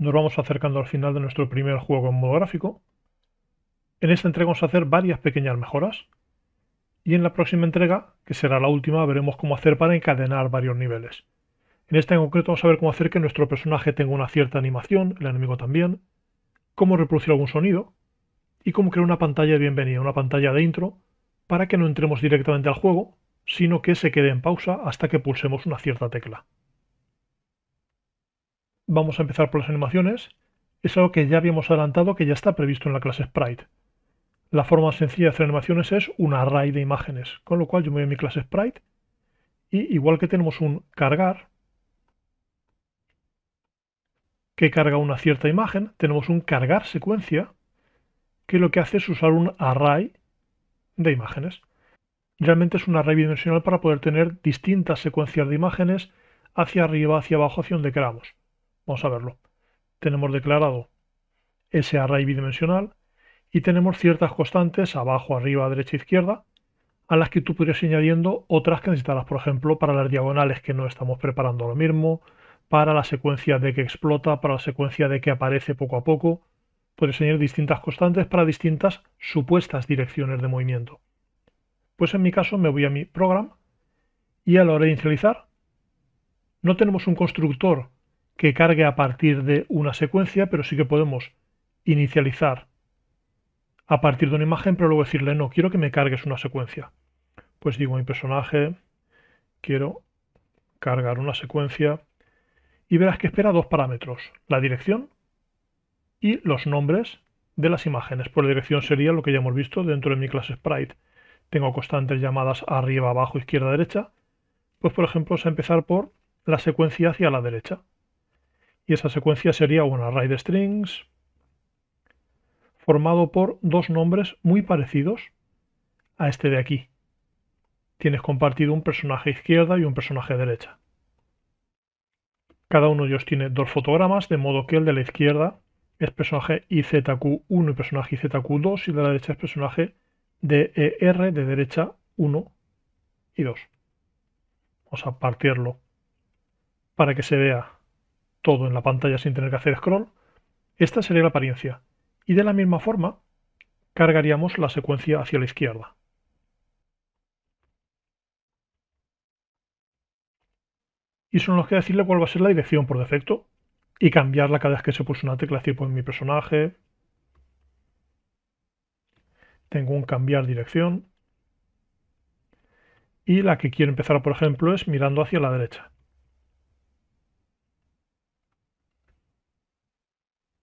Nos vamos acercando al final de nuestro primer juego en modo gráfico. En esta entrega vamos a hacer varias pequeñas mejoras. Y en la próxima entrega, que será la última, veremos cómo hacer para encadenar varios niveles. En esta en concreto vamos a ver cómo hacer que nuestro personaje tenga una cierta animación, el enemigo también, cómo reproducir algún sonido y cómo crear una pantalla de bienvenida, una pantalla de intro, para que no entremos directamente al juego, sino que se quede en pausa hasta que pulsemos una cierta tecla. Vamos a empezar por las animaciones. Es algo que ya habíamos adelantado que ya está previsto en la clase Sprite. La forma sencilla de hacer animaciones es un array de imágenes, con lo cual yo me voy a mi clase Sprite y igual que tenemos un cargar, que carga una cierta imagen, tenemos un cargar secuencia, que lo que hace es usar un array de imágenes. Realmente es un array bidimensional para poder tener distintas secuencias de imágenes hacia arriba, hacia abajo, hacia donde queramos. Vamos a verlo. Tenemos declarado ese array bidimensional y tenemos ciertas constantes abajo, arriba, derecha, izquierda, a las que tú podrías añadiendo otras que necesitarás, por ejemplo, para las diagonales que no estamos preparando lo mismo, para la secuencia de que explota, para la secuencia de que aparece poco a poco. Puedes añadir distintas constantes para distintas supuestas direcciones de movimiento. Pues en mi caso me voy a mi program y a la hora de inicializar no tenemos un constructor que cargue a partir de una secuencia, pero sí que podemos inicializar a partir de una imagen, pero luego decirle, no, quiero que me cargues una secuencia. Pues digo mi personaje, quiero cargar una secuencia y verás que espera dos parámetros, la dirección y los nombres de las imágenes. Por pues la dirección sería lo que ya hemos visto dentro de mi clase sprite. Tengo constantes llamadas arriba, abajo, izquierda, derecha. Pues por ejemplo, vamos a empezar por la secuencia hacia la derecha y esa secuencia sería un array de strings formado por dos nombres muy parecidos a este de aquí. Tienes compartido un personaje izquierda y un personaje derecha. Cada uno de ellos tiene dos fotogramas, de modo que el de la izquierda es personaje IZQ1 y personaje IZQ2 y el de la derecha es personaje DER de derecha 1 y 2. Vamos a partirlo para que se vea todo en la pantalla sin tener que hacer scroll, esta sería la apariencia. Y de la misma forma, cargaríamos la secuencia hacia la izquierda. Y solo nos queda decirle cuál va a ser la dirección por defecto y cambiarla cada vez que se pulse una tecla, es decir, pues mi personaje, tengo un cambiar dirección y la que quiero empezar, por ejemplo, es mirando hacia la derecha.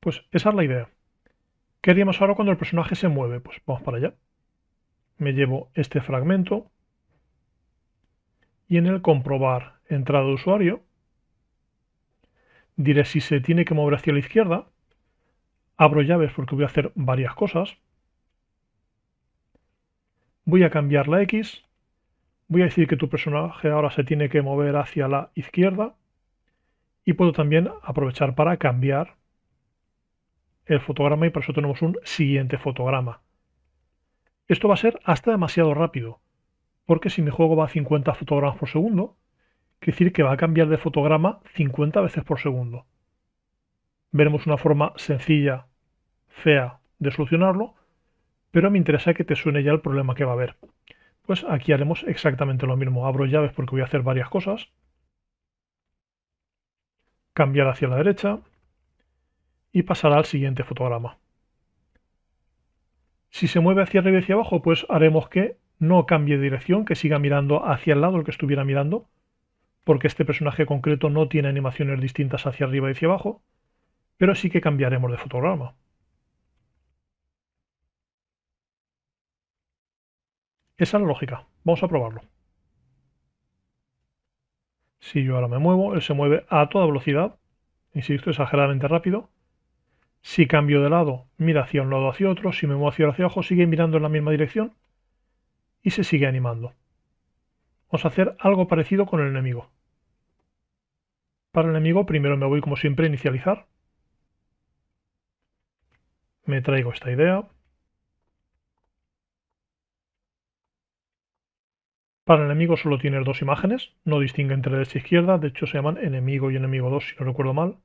Pues esa es la idea. ¿Qué haríamos ahora cuando el personaje se mueve? Pues vamos para allá. Me llevo este fragmento y en el comprobar entrada de usuario diré si se tiene que mover hacia la izquierda. Abro llaves porque voy a hacer varias cosas. Voy a cambiar la X. Voy a decir que tu personaje ahora se tiene que mover hacia la izquierda. Y puedo también aprovechar para cambiar el fotograma y por eso tenemos un siguiente fotograma. Esto va a ser hasta demasiado rápido, porque si mi juego va a 50 fotogramas por segundo, quiere decir que va a cambiar de fotograma 50 veces por segundo. Veremos una forma sencilla, fea, de solucionarlo, pero me interesa que te suene ya el problema que va a haber. Pues aquí haremos exactamente lo mismo. Abro llaves porque voy a hacer varias cosas. Cambiar hacia la derecha y pasará al siguiente fotograma. Si se mueve hacia arriba y hacia abajo, pues haremos que no cambie de dirección, que siga mirando hacia el lado el que estuviera mirando, porque este personaje concreto no tiene animaciones distintas hacia arriba y hacia abajo, pero sí que cambiaremos de fotograma. Esa es la lógica. Vamos a probarlo. Si yo ahora me muevo, él se mueve a toda velocidad, insisto, exageradamente rápido, si cambio de lado, mira hacia un lado hacia otro, si me muevo hacia hacia abajo, sigue mirando en la misma dirección y se sigue animando. Vamos a hacer algo parecido con el enemigo. Para el enemigo primero me voy como siempre a inicializar. Me traigo esta idea. Para el enemigo solo tienes dos imágenes, no distingue entre derecha e izquierda, de hecho se llaman enemigo y enemigo 2 si no recuerdo mal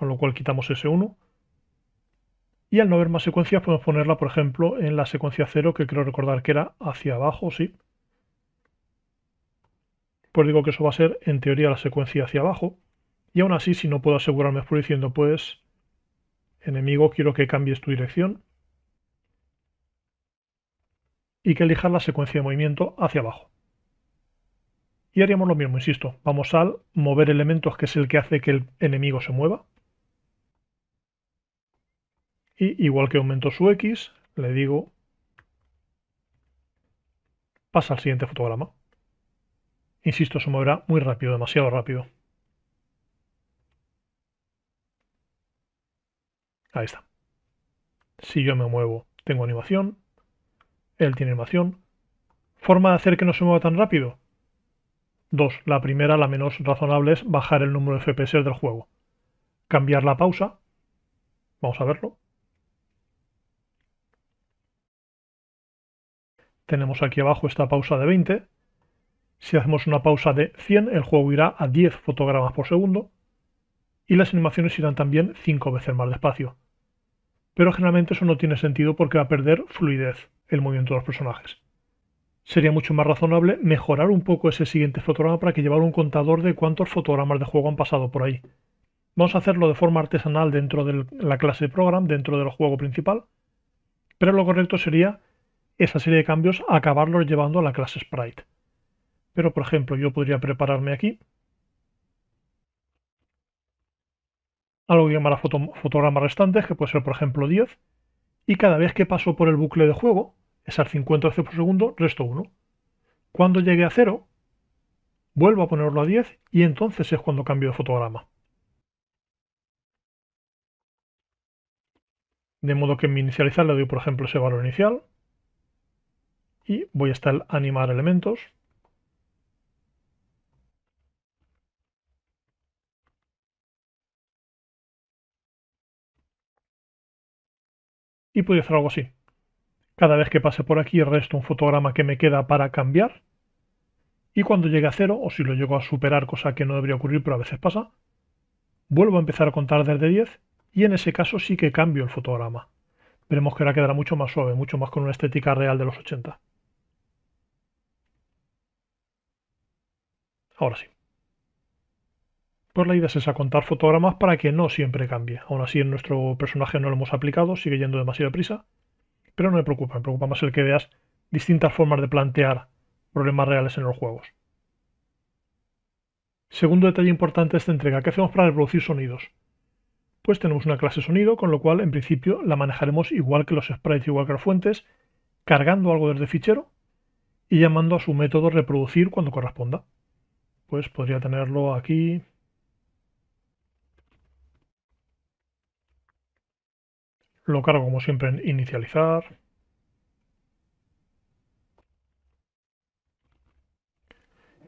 con lo cual quitamos ese 1. Y al no haber más secuencias podemos ponerla, por ejemplo, en la secuencia 0, que creo recordar que era hacia abajo, sí. Pues digo que eso va a ser, en teoría, la secuencia hacia abajo. Y aún así, si no puedo asegurarme por diciendo, pues, enemigo, quiero que cambies tu dirección. Y que elijas la secuencia de movimiento hacia abajo. Y haríamos lo mismo, insisto. Vamos al mover elementos, que es el que hace que el enemigo se mueva. Y igual que aumento su X, le digo pasa al siguiente fotograma. Insisto, se moverá muy rápido, demasiado rápido. Ahí está. Si yo me muevo, tengo animación. Él tiene animación. ¿Forma de hacer que no se mueva tan rápido? Dos. La primera, la menos razonable, es bajar el número de FPS del juego. Cambiar la pausa. Vamos a verlo. Tenemos aquí abajo esta pausa de 20. Si hacemos una pausa de 100, el juego irá a 10 fotogramas por segundo y las animaciones irán también 5 veces más despacio. Pero generalmente eso no tiene sentido porque va a perder fluidez el movimiento de los personajes. Sería mucho más razonable mejorar un poco ese siguiente fotograma para que llevara un contador de cuántos fotogramas de juego han pasado por ahí. Vamos a hacerlo de forma artesanal dentro de la clase program, dentro del juego principal, pero lo correcto sería esa serie de cambios, acabarlos llevando a la clase sprite. Pero, por ejemplo, yo podría prepararme aquí algo que llamará fotograma fotogramas que puede ser, por ejemplo, 10, y cada vez que paso por el bucle de juego, es al 50 veces por segundo, resto 1. Cuando llegue a 0, vuelvo a ponerlo a 10 y entonces es cuando cambio de fotograma. De modo que en mi inicializar le doy, por ejemplo, ese valor inicial, y voy hasta el animar elementos. Y podría hacer algo así. Cada vez que pase por aquí resto un fotograma que me queda para cambiar. Y cuando llegue a cero, o si lo llego a superar, cosa que no debería ocurrir pero a veces pasa, vuelvo a empezar a contar desde 10 y en ese caso sí que cambio el fotograma. Veremos que ahora quedará mucho más suave, mucho más con una estética real de los 80. Ahora sí. Pues la idea es esa, contar fotogramas para que no siempre cambie. Aún así, en nuestro personaje no lo hemos aplicado, sigue yendo demasiado prisa. Pero no me preocupa, me preocupa más el que veas distintas formas de plantear problemas reales en los juegos. Segundo detalle importante de esta entrega, ¿qué hacemos para reproducir sonidos? Pues tenemos una clase sonido, con lo cual en principio la manejaremos igual que los sprites, igual que las fuentes, cargando algo desde fichero y llamando a su método reproducir cuando corresponda pues podría tenerlo aquí. Lo cargo como siempre en inicializar.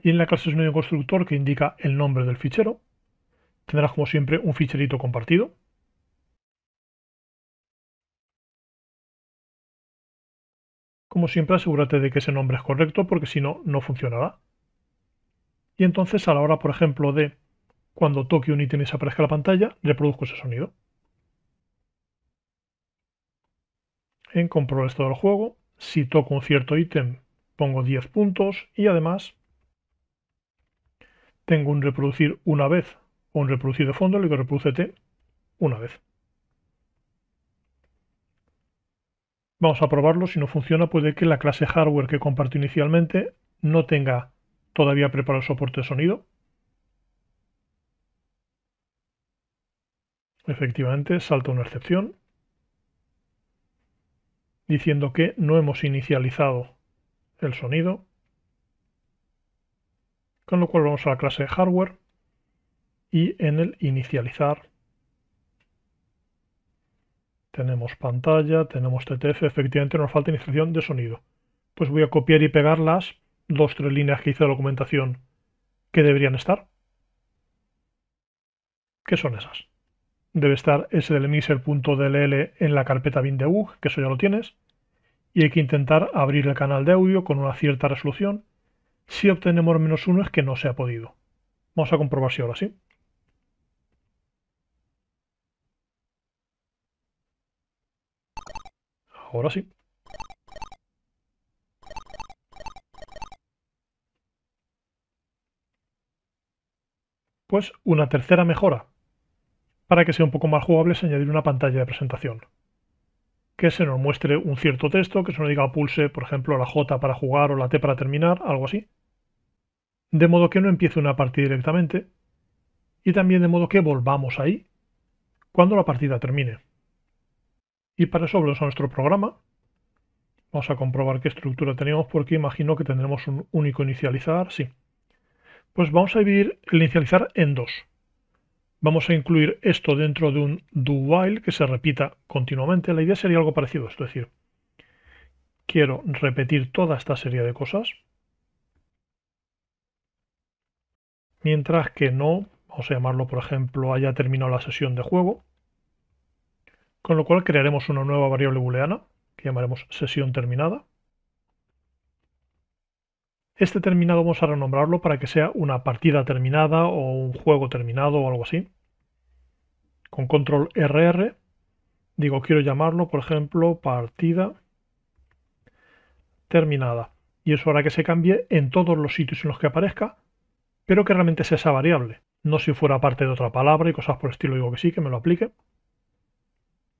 Y en la clase de constructor que indica el nombre del fichero. Tendrás como siempre un ficherito compartido. Como siempre asegúrate de que ese nombre es correcto porque si no, no funcionará y entonces a la hora, por ejemplo, de cuando toque un ítem y se aparezca la pantalla, reproduzco ese sonido. En el estado del juego, si toco un cierto ítem, pongo 10 puntos y además tengo un reproducir una vez o un reproducir de fondo, le digo reproducete una vez. Vamos a probarlo, si no funciona puede que la clase hardware que comparto inicialmente no tenga todavía preparo el soporte de sonido. Efectivamente, salta una excepción diciendo que no hemos inicializado el sonido. Con lo cual vamos a la clase hardware y en el inicializar tenemos pantalla, tenemos TTF, efectivamente nos falta iniciación de sonido. Pues voy a copiar y pegarlas dos, tres líneas que hice la documentación que deberían estar. ¿Qué son esas? Debe estar sdlmixer.dll en la carpeta bin de que eso ya lo tienes, y hay que intentar abrir el canal de audio con una cierta resolución. Si obtenemos menos uno es que no se ha podido. Vamos a comprobar si ahora sí. Ahora sí. pues una tercera mejora. Para que sea un poco más jugable es añadir una pantalla de presentación. Que se nos muestre un cierto texto, que se nos diga pulse, por ejemplo, la J para jugar o la T para terminar, algo así. De modo que no empiece una partida directamente. Y también de modo que volvamos ahí cuando la partida termine. Y para eso volvemos a nuestro programa. Vamos a comprobar qué estructura tenemos porque imagino que tendremos un único inicializar, sí. Pues vamos a dividir el inicializar en dos. Vamos a incluir esto dentro de un do while que se repita continuamente. La idea sería algo parecido, es decir, quiero repetir toda esta serie de cosas. Mientras que no, vamos a llamarlo por ejemplo, haya terminado la sesión de juego. Con lo cual crearemos una nueva variable booleana que llamaremos sesión terminada este terminado vamos a renombrarlo para que sea una partida terminada o un juego terminado o algo así. Con control RR digo quiero llamarlo por ejemplo partida terminada y eso hará que se cambie en todos los sitios en los que aparezca pero que realmente sea esa variable no si fuera parte de otra palabra y cosas por el estilo digo que sí que me lo aplique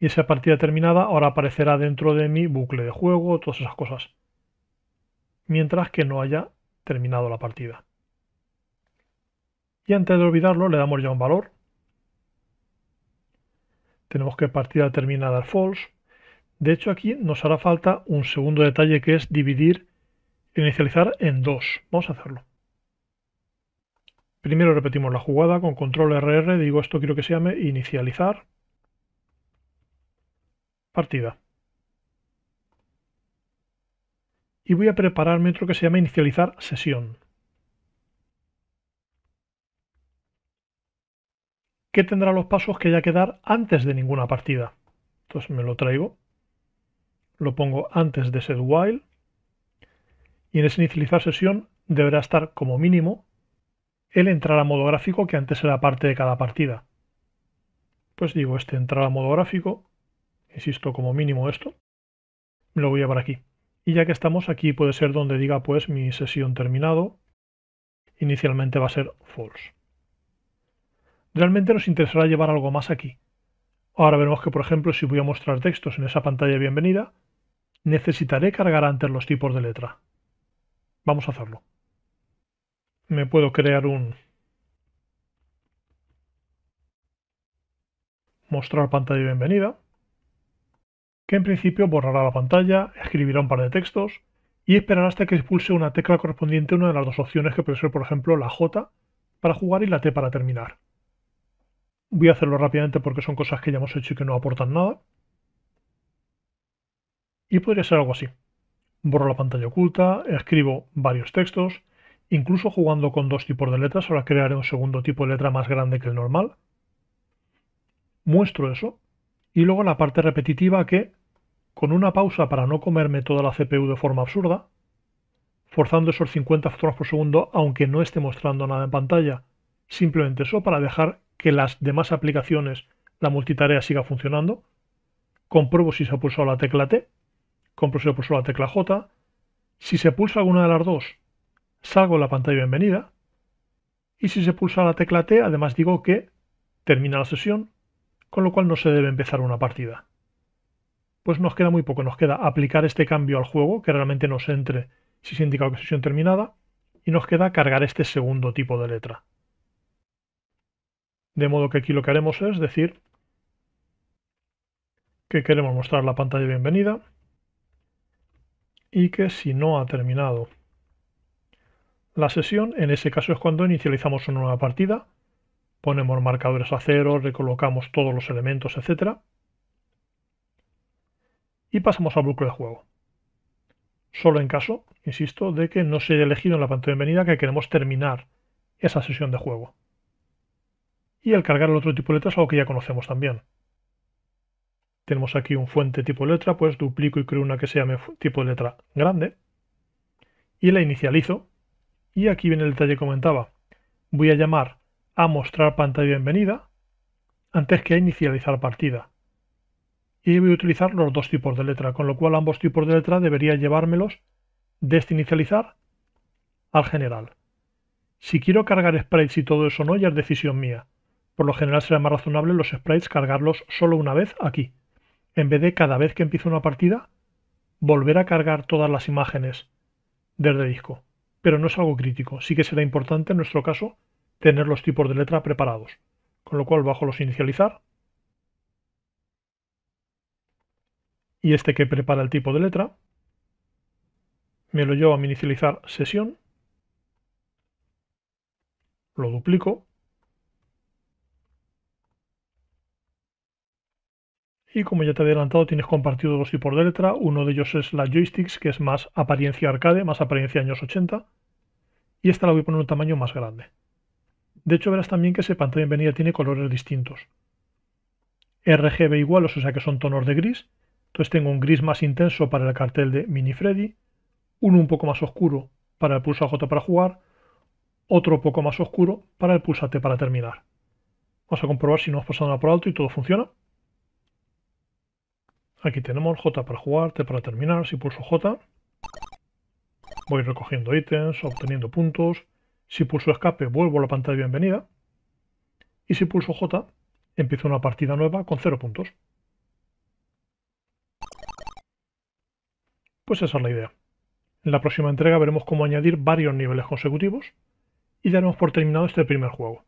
y esa partida terminada ahora aparecerá dentro de mi bucle de juego todas esas cosas mientras que no haya terminado la partida. Y antes de olvidarlo le damos ya un valor. Tenemos que partida terminada al false. De hecho aquí nos hará falta un segundo detalle que es dividir, inicializar en dos, Vamos a hacerlo. Primero repetimos la jugada con control RR, digo esto quiero que se llame inicializar partida. y voy a prepararme otro que se llama inicializar sesión. ¿Qué tendrá los pasos que haya que dar antes de ninguna partida? Entonces me lo traigo, lo pongo antes de set while y en ese inicializar sesión deberá estar como mínimo el entrar a modo gráfico que antes era parte de cada partida. Pues digo este entrar a modo gráfico, insisto como mínimo esto, lo voy a llevar aquí. Y ya que estamos aquí puede ser donde diga pues mi sesión terminado. Inicialmente va a ser false. Realmente nos interesará llevar algo más aquí. Ahora veremos que, por ejemplo, si voy a mostrar textos en esa pantalla bienvenida, necesitaré cargar antes los tipos de letra. Vamos a hacerlo. Me puedo crear un mostrar pantalla bienvenida en principio borrará la pantalla, escribirá un par de textos y esperará hasta que expulse una tecla correspondiente a una de las dos opciones que puede ser, por ejemplo, la J para jugar y la T para terminar. Voy a hacerlo rápidamente porque son cosas que ya hemos hecho y que no aportan nada. Y podría ser algo así. Borro la pantalla oculta, escribo varios textos, incluso jugando con dos tipos de letras, ahora crearé un segundo tipo de letra más grande que el normal. Muestro eso y luego la parte repetitiva que con una pausa para no comerme toda la CPU de forma absurda, forzando esos 50 fotogramas por segundo aunque no esté mostrando nada en pantalla, simplemente eso para dejar que las demás aplicaciones, la multitarea siga funcionando, compruebo si se ha pulsado la tecla T, compruebo si se ha pulsado la tecla J, si se pulsa alguna de las dos, salgo la pantalla bienvenida, y si se pulsa la tecla T, además digo que termina la sesión, con lo cual no se debe empezar una partida pues nos queda muy poco, nos queda aplicar este cambio al juego, que realmente nos entre si se indica la sesión terminada, y nos queda cargar este segundo tipo de letra. De modo que aquí lo que haremos es decir que queremos mostrar la pantalla de bienvenida y que si no ha terminado la sesión, en ese caso es cuando inicializamos una nueva partida, ponemos marcadores a cero, recolocamos todos los elementos, etcétera, y pasamos al bucle de juego. Solo en caso, insisto, de que no se haya elegido en la pantalla de bienvenida que queremos terminar esa sesión de juego. Y al cargar el otro tipo de letra algo que ya conocemos también. Tenemos aquí un fuente tipo letra, pues duplico y creo una que se llame tipo de letra grande. Y la inicializo. Y aquí viene el detalle que comentaba. Voy a llamar a mostrar pantalla de bienvenida antes que a inicializar partida y voy a utilizar los dos tipos de letra, con lo cual ambos tipos de letra debería llevármelos desde inicializar al general. Si quiero cargar sprites y todo eso no, ya es decisión mía. Por lo general será más razonable los sprites cargarlos solo una vez aquí, en vez de cada vez que empiece una partida, volver a cargar todas las imágenes desde disco. Pero no es algo crítico, sí que será importante en nuestro caso tener los tipos de letra preparados, con lo cual bajo los inicializar y este que prepara el tipo de letra, me lo llevo a inicializar sesión, lo duplico y como ya te he adelantado tienes compartido dos tipos de letra, uno de ellos es la joysticks que es más apariencia arcade, más apariencia años 80 y esta la voy a poner un tamaño más grande. De hecho verás también que ese pantalla en tiene colores distintos. RGB igual, o sea que son tonos de gris entonces tengo un gris más intenso para el cartel de Mini Freddy, uno un poco más oscuro para el pulso J para jugar, otro poco más oscuro para el T para terminar. Vamos a comprobar si no hemos pasado nada por alto y todo funciona. Aquí tenemos J para jugar, T para terminar, si pulso J. Voy recogiendo ítems, obteniendo puntos. Si pulso escape vuelvo a la pantalla de bienvenida. Y si pulso J empiezo una partida nueva con 0 puntos. Pues esa es la idea. En la próxima entrega veremos cómo añadir varios niveles consecutivos y daremos por terminado este primer juego.